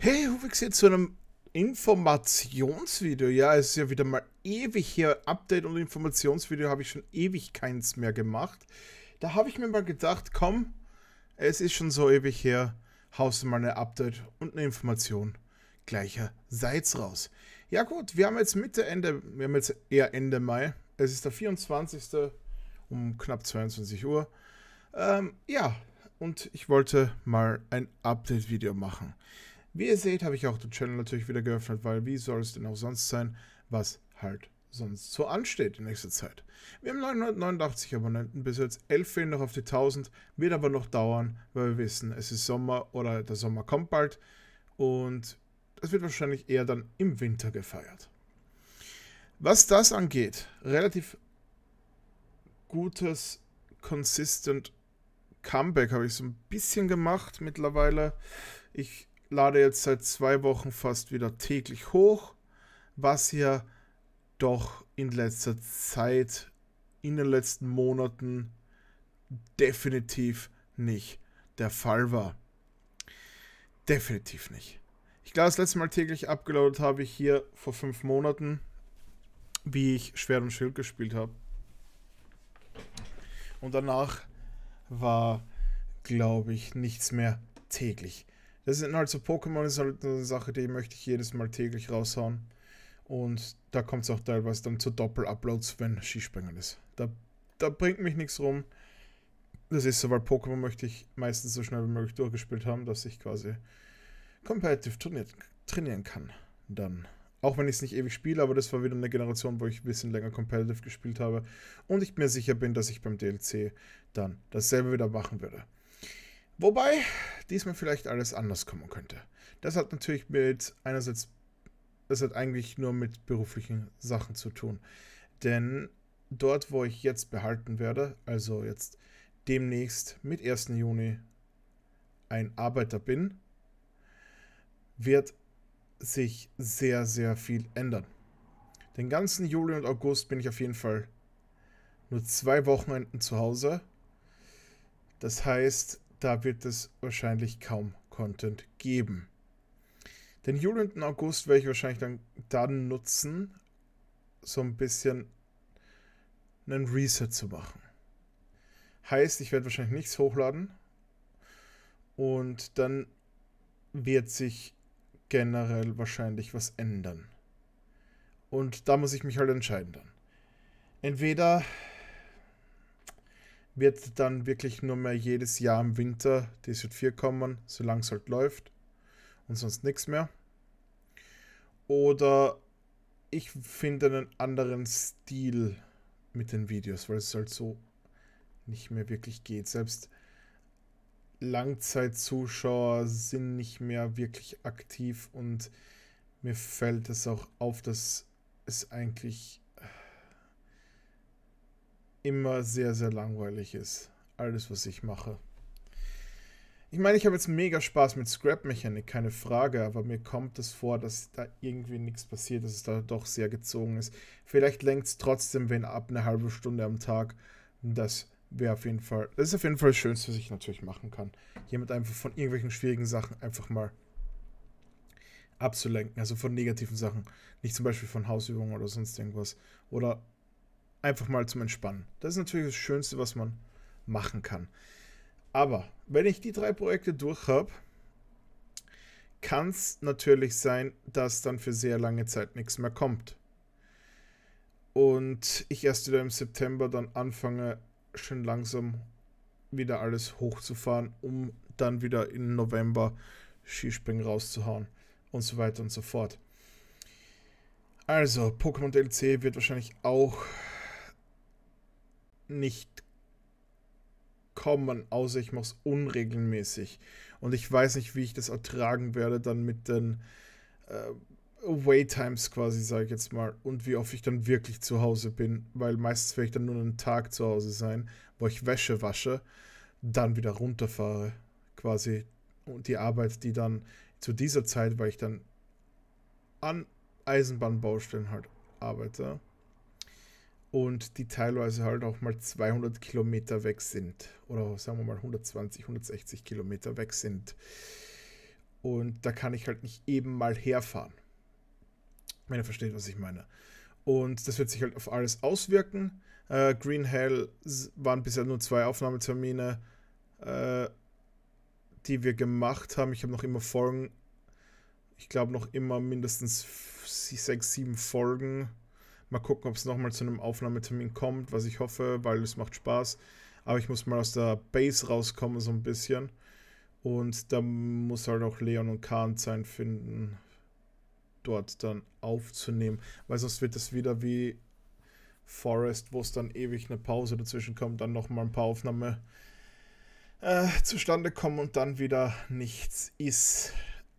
Hey, Hufix hier zu einem Informationsvideo. Ja, es ist ja wieder mal ewig hier. Update und Informationsvideo habe ich schon ewig keins mehr gemacht. Da habe ich mir mal gedacht, komm, es ist schon so ewig her. Haust du mal eine Update und eine Information gleicherseits raus. Ja gut, wir haben jetzt Mitte, Ende, wir haben jetzt eher Ende Mai. Es ist der 24. um knapp 22 Uhr. Ähm, ja, und ich wollte mal ein Update-Video machen. Wie ihr seht, habe ich auch den Channel natürlich wieder geöffnet, weil wie soll es denn auch sonst sein, was halt sonst so ansteht in nächster Zeit. Wir haben 989 Abonnenten, bis jetzt 11 fehlen noch auf die 1000, wird aber noch dauern, weil wir wissen, es ist Sommer oder der Sommer kommt bald und es wird wahrscheinlich eher dann im Winter gefeiert. Was das angeht, relativ gutes, consistent Comeback habe ich so ein bisschen gemacht mittlerweile. Ich lade jetzt seit zwei Wochen fast wieder täglich hoch, was ja doch in letzter Zeit, in den letzten Monaten definitiv nicht der Fall war. Definitiv nicht. Ich glaube, das letzte Mal täglich abgeloadet habe ich hier vor fünf Monaten, wie ich Schwert und Schild gespielt habe. Und danach war, glaube ich, nichts mehr täglich. Das sind halt so Pokémon, das ist halt eine Sache, die möchte ich jedes Mal täglich raushauen. Und da kommt es auch teilweise dann zu Doppel-Uploads, wenn Skispringen ist. Da, da bringt mich nichts rum. Das ist so, weil Pokémon möchte ich meistens so schnell wie möglich durchgespielt haben, dass ich quasi competitive trainiert, trainieren kann. Dann. Auch wenn ich es nicht ewig spiele, aber das war wieder eine Generation, wo ich ein bisschen länger competitive gespielt habe und ich mir sicher bin, dass ich beim DLC dann dasselbe wieder machen würde. Wobei diesmal vielleicht alles anders kommen könnte. Das hat natürlich mit einerseits, das hat eigentlich nur mit beruflichen Sachen zu tun. Denn dort, wo ich jetzt behalten werde, also jetzt demnächst mit 1. Juni ein Arbeiter bin, wird sich sehr, sehr viel ändern. Den ganzen Juli und August bin ich auf jeden Fall nur zwei Wochenenden zu Hause. Das heißt, da wird es wahrscheinlich kaum Content geben. Den Juli und den August werde ich wahrscheinlich dann, dann nutzen, so ein bisschen einen Reset zu machen. Heißt, ich werde wahrscheinlich nichts hochladen und dann wird sich generell wahrscheinlich was ändern. Und da muss ich mich halt entscheiden dann. Entweder wird dann wirklich nur mehr jedes Jahr im Winter die 4 kommen, solange es halt läuft und sonst nichts mehr. Oder ich finde einen anderen Stil mit den Videos, weil es halt so nicht mehr wirklich geht. Selbst Langzeitzuschauer sind nicht mehr wirklich aktiv und mir fällt es auch auf, dass es eigentlich immer sehr, sehr langweilig ist. Alles, was ich mache. Ich meine, ich habe jetzt mega Spaß mit Scrap-Mechanik, keine Frage, aber mir kommt es das vor, dass da irgendwie nichts passiert, dass es da doch sehr gezogen ist. Vielleicht lenkt es trotzdem wenn ab eine halbe Stunde am Tag. Das wäre auf jeden Fall, das ist auf jeden Fall das Schönste, was ich natürlich machen kann. Jemand einfach von irgendwelchen schwierigen Sachen einfach mal abzulenken, also von negativen Sachen. Nicht zum Beispiel von Hausübungen oder sonst irgendwas. Oder einfach mal zum Entspannen. Das ist natürlich das Schönste, was man machen kann. Aber wenn ich die drei Projekte durch habe, kann es natürlich sein, dass dann für sehr lange Zeit nichts mehr kommt. Und ich erst wieder im September dann anfange, schön langsam wieder alles hochzufahren, um dann wieder im November Skispringen rauszuhauen und so weiter und so fort. Also, Pokémon DLC wird wahrscheinlich auch nicht kommen, außer ich mache es unregelmäßig. Und ich weiß nicht, wie ich das ertragen werde dann mit den äh, away quasi, sage ich jetzt mal, und wie oft ich dann wirklich zu Hause bin, weil meistens werde ich dann nur einen Tag zu Hause sein, wo ich Wäsche wasche, dann wieder runterfahre quasi und die Arbeit, die dann zu dieser Zeit, weil ich dann an Eisenbahnbaustellen halt arbeite, und die teilweise halt auch mal 200 Kilometer weg sind oder sagen wir mal 120, 160 Kilometer weg sind. Und da kann ich halt nicht eben mal herfahren. Wenn ihr versteht, was ich meine. Und das wird sich halt auf alles auswirken. Äh, Green Hell waren bisher nur zwei Aufnahmetermine, äh, die wir gemacht haben. Ich habe noch immer Folgen, ich glaube noch immer mindestens sechs, sieben Folgen Mal gucken, ob es nochmal zu einem Aufnahmetermin kommt, was ich hoffe, weil es macht Spaß. Aber ich muss mal aus der Base rauskommen, so ein bisschen. Und da muss halt auch Leon und Kahn sein finden, dort dann aufzunehmen. Weil sonst wird das wieder wie Forest, wo es dann ewig eine Pause dazwischen kommt, dann nochmal ein paar Aufnahme äh, zustande kommen und dann wieder nichts ist.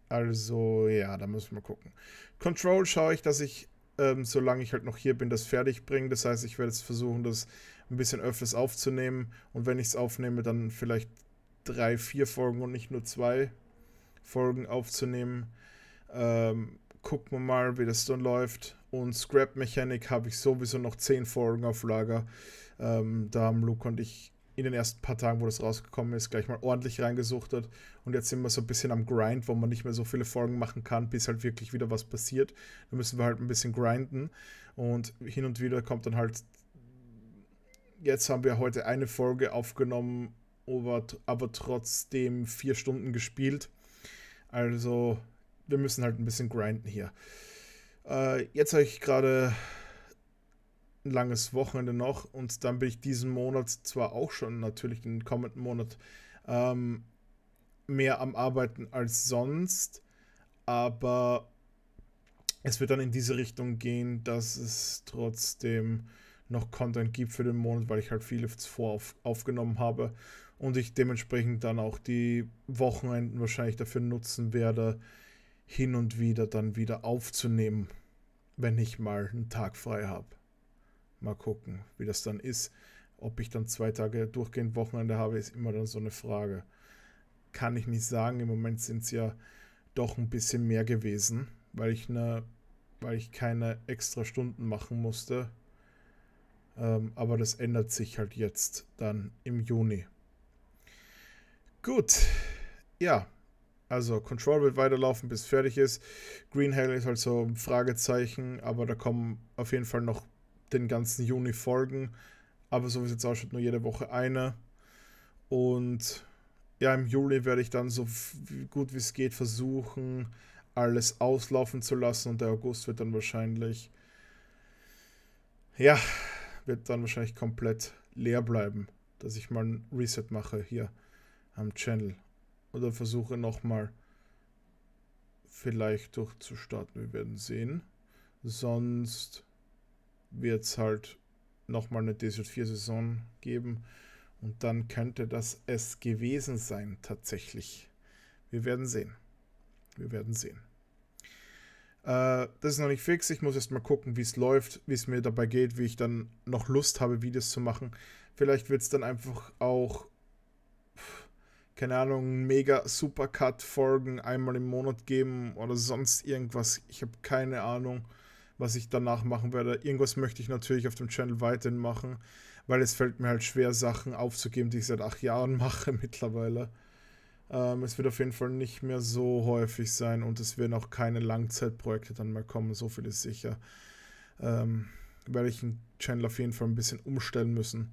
Also ja, da müssen wir gucken. Control schaue ich, dass ich ähm, solange ich halt noch hier bin, das fertig bringen. Das heißt, ich werde jetzt versuchen, das ein bisschen öfters aufzunehmen. Und wenn ich es aufnehme, dann vielleicht drei, vier Folgen und nicht nur zwei Folgen aufzunehmen. Ähm, gucken wir mal, wie das dann läuft. Und Scrap Mechanik habe ich sowieso noch zehn Folgen auf Lager. Ähm, da haben Luke und ich in den ersten paar Tagen, wo das rausgekommen ist, gleich mal ordentlich reingesuchtet. Und jetzt sind wir so ein bisschen am Grind, wo man nicht mehr so viele Folgen machen kann, bis halt wirklich wieder was passiert. Da müssen wir halt ein bisschen grinden. Und hin und wieder kommt dann halt. Jetzt haben wir heute eine Folge aufgenommen, aber, trotzdem vier Stunden gespielt. Also, wir müssen halt ein bisschen grinden hier. Äh, jetzt habe ich gerade ein langes Wochenende noch und dann bin ich diesen Monat zwar auch schon natürlich den kommenden Monat ähm, mehr am Arbeiten als sonst, aber es wird dann in diese Richtung gehen, dass es trotzdem noch Content gibt für den Monat, weil ich halt viele vorauf aufgenommen habe und ich dementsprechend dann auch die Wochenenden wahrscheinlich dafür nutzen werde, hin und wieder dann wieder aufzunehmen, wenn ich mal einen Tag frei habe. Mal gucken, wie das dann ist. Ob ich dann zwei Tage durchgehend Wochenende habe, ist immer dann so eine Frage. Kann ich nicht sagen. Im Moment sind es ja doch ein bisschen mehr gewesen, weil ich, ne, weil ich keine extra Stunden machen musste. Ähm, aber das ändert sich halt jetzt dann im Juni. Gut. Ja. Also Control wird weiterlaufen, bis fertig ist. Green Hell ist halt so ein Fragezeichen, aber da kommen auf jeden Fall noch den ganzen Juni folgen. Aber so wie es jetzt ausschaut, nur jede Woche eine. Und ja, im Juli werde ich dann so gut wie es geht versuchen, alles auslaufen zu lassen. Und der August wird dann wahrscheinlich, ja, wird dann wahrscheinlich komplett leer bleiben, dass ich mal ein Reset mache hier am Channel. Oder versuche nochmal vielleicht durchzustarten. Wir werden sehen. Sonst wird es halt nochmal eine Desert 4 Saison geben. Und dann könnte das es gewesen sein, tatsächlich. Wir werden sehen. Wir werden sehen. Äh, das ist noch nicht fix. Ich muss erst mal gucken, wie es läuft, wie es mir dabei geht, wie ich dann noch Lust habe, Videos zu machen. Vielleicht wird es dann einfach auch, keine Ahnung, mega Supercut-Folgen einmal im Monat geben oder sonst irgendwas. Ich habe keine Ahnung was ich danach machen werde. Irgendwas möchte ich natürlich auf dem Channel weiterhin machen, weil es fällt mir halt schwer, Sachen aufzugeben, die ich seit acht Jahren mache mittlerweile. Ähm, es wird auf jeden Fall nicht mehr so häufig sein und es werden auch keine Langzeitprojekte dann mehr kommen, so viel ist sicher. Ähm, werde ich den Channel auf jeden Fall ein bisschen umstellen müssen.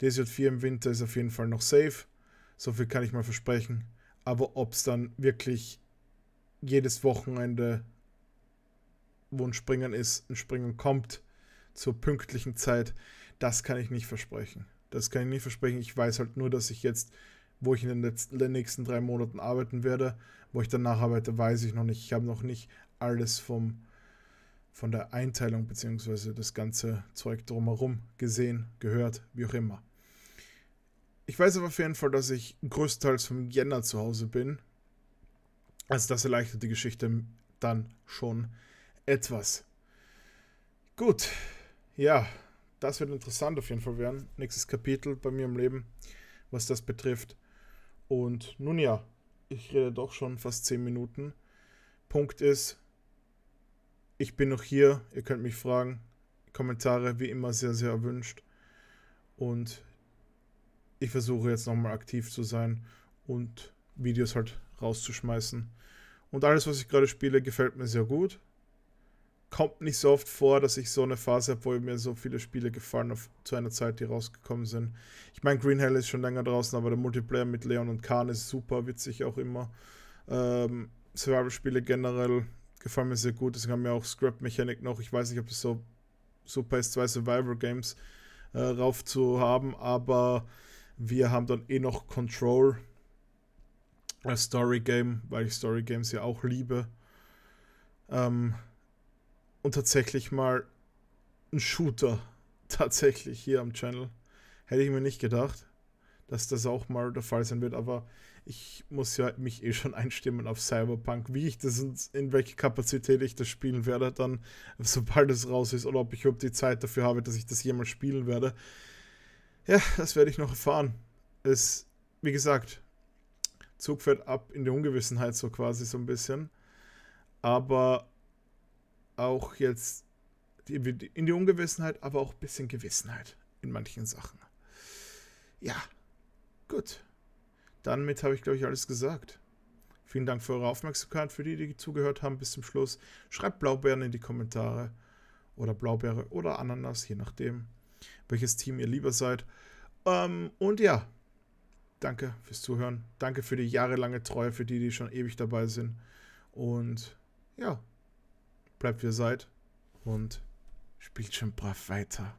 DSJ4 im Winter ist auf jeden Fall noch safe, so viel kann ich mal versprechen. Aber ob es dann wirklich jedes Wochenende wo ein Springen ist, ein Springen kommt zur pünktlichen Zeit, das kann ich nicht versprechen. Das kann ich nicht versprechen. Ich weiß halt nur, dass ich jetzt, wo ich in den, letzten, den nächsten drei Monaten arbeiten werde, wo ich danach arbeite, weiß ich noch nicht. Ich habe noch nicht alles vom, von der Einteilung bzw. das ganze Zeug drumherum gesehen, gehört, wie auch immer. Ich weiß aber auf jeden Fall, dass ich größtenteils vom Jänner zu Hause bin. Also das erleichtert die Geschichte dann schon etwas. Gut, ja, das wird interessant auf jeden Fall werden. Nächstes Kapitel bei mir im Leben, was das betrifft. Und nun ja, ich rede doch schon fast 10 Minuten. Punkt ist, ich bin noch hier, ihr könnt mich fragen. Kommentare wie immer sehr, sehr erwünscht. Und ich versuche jetzt nochmal aktiv zu sein und Videos halt rauszuschmeißen. Und alles, was ich gerade spiele, gefällt mir sehr gut kommt nicht so oft vor, dass ich so eine Phase habe, wo mir so viele Spiele gefallen auf, zu einer Zeit, die rausgekommen sind. Ich meine, Green Hell ist schon länger draußen, aber der Multiplayer mit Leon und Khan ist super witzig auch immer. Ähm, Survival-Spiele generell gefallen mir sehr gut. Deswegen haben wir auch Scrap-Mechanik noch. Ich weiß nicht, ob es so super ist, zwei Survival-Games äh, rauf zu haben, aber wir haben dann eh noch Control als Story-Game, weil ich Story-Games ja auch liebe. Ähm, und tatsächlich mal ein Shooter tatsächlich hier am Channel. Hätte ich mir nicht gedacht, dass das auch mal der Fall sein wird, aber ich muss ja mich eh schon einstimmen auf Cyberpunk, wie ich das und in welche Kapazität ich das spielen werde, dann sobald es raus ist oder ob ich überhaupt die Zeit dafür habe, dass ich das jemals spielen werde. Ja, das werde ich noch erfahren. Es, wie gesagt, Zug fährt ab in die Ungewissenheit so quasi so ein bisschen. Aber auch jetzt in die Ungewissenheit, aber auch ein bisschen Gewissenheit in manchen Sachen. Ja, gut. Damit habe ich, glaube ich, alles gesagt. Vielen Dank für eure Aufmerksamkeit, für die, die zugehört haben bis zum Schluss. Schreibt Blaubeeren in die Kommentare oder Blaubeere oder Ananas, je nachdem, welches Team ihr lieber seid. Ähm, und ja, danke fürs Zuhören. Danke für die jahrelange Treue, für die, die schon ewig dabei sind. Und ja, Bleibt wie ihr seid und spielt schon brav weiter.